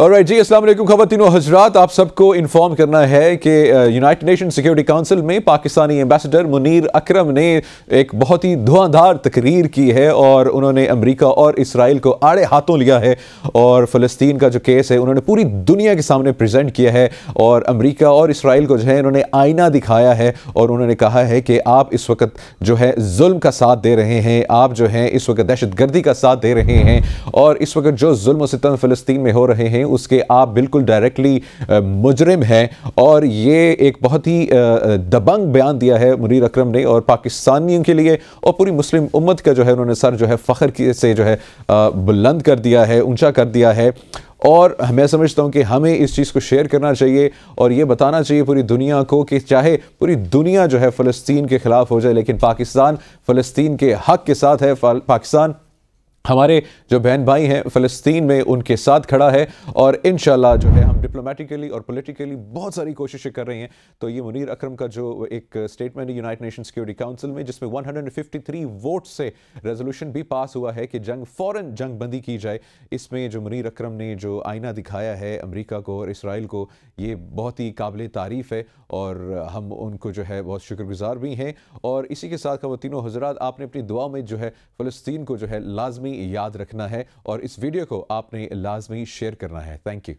right जी असल खवतिनों हजरात आप सबको इन्फॉर्म करना है कि यूनाइटेड नेशन सिक्योरिटी काउंसिल में पाकिस्तानी एम्बेसडर मुनीर अकरम ने एक बहुत ही धुआंधार तकरीर की है और उन्होंने अमेरिका और इसराइल को आड़े हाथों लिया है और फ़लस्तीन का जो केस है उन्होंने पूरी दुनिया के सामने प्रजेंट किया है और अमरीका और इसराइल को जो है उन्होंने आईना दिखाया है और उन्होंने कहा है कि आप इस वक्त जो है जुल्म का साथ दे रहे हैं आप जो हैं इस वक्त दहशत गर्दी का साथ दे रहे हैं और इस वक्त जो जुल्म सितम फ़लस्तीन में हो रहे हैं हैं उसके आप बिल्कुल डायरेक्टली मुजरिम हैं और ये एक बहुत ही दबंग बयान दिया है मुनीर अक्रम ने और पाकिस्तानियों के लिए और पूरी मुस्लिम उम्मत का जो है उन्होंने सर जो है फ़ख्र से जो है बुलंद कर दिया है ऊँचा कर दिया है और मैं समझता हूँ कि हमें इस चीज़ को शेयर करना चाहिए और ये बताना चाहिए पूरी दुनिया को कि चाहे पूरी दुनिया जो है फ़लस्तीन के ख़िलाफ़ हो जाए लेकिन पाकिस्तान फ़लस्तीन के हक़ के साथ है पाकिस्तान हमारे जो बहन भाई हैं फ़लस्तीन में उनके साथ खड़ा है और इन जो है हम डिप्लोमेटिकली और पोलिटिकली बहुत सारी कोशिशें कर रहे हैं तो ये मुनीर अक्रम का जो एक स्टेटमेंट है यूनाइटेड नेशन सिक्योरिटी काउंसिल में जिसमें 153 वोट से रेजोल्यूशन भी पास हुआ है कि जंग फ़ौर जंग बंदी की जाए इसमें जो मुनीर अक्रम ने जो आईना दिखाया है अमरीका को और इसराइल को ये बहुत ही काबिल तारीफ़ है और हम उनको जो है बहुत शुक्रगुजार भी हैं और इसी के साथ खातिनों हजरात आपने अपनी दुआ में जो है फ़लस्तीन को जो है लाजमी लाजमी याद रखना है और इस वीडियो को आपने लाजमी शेयर करना है थैंक यू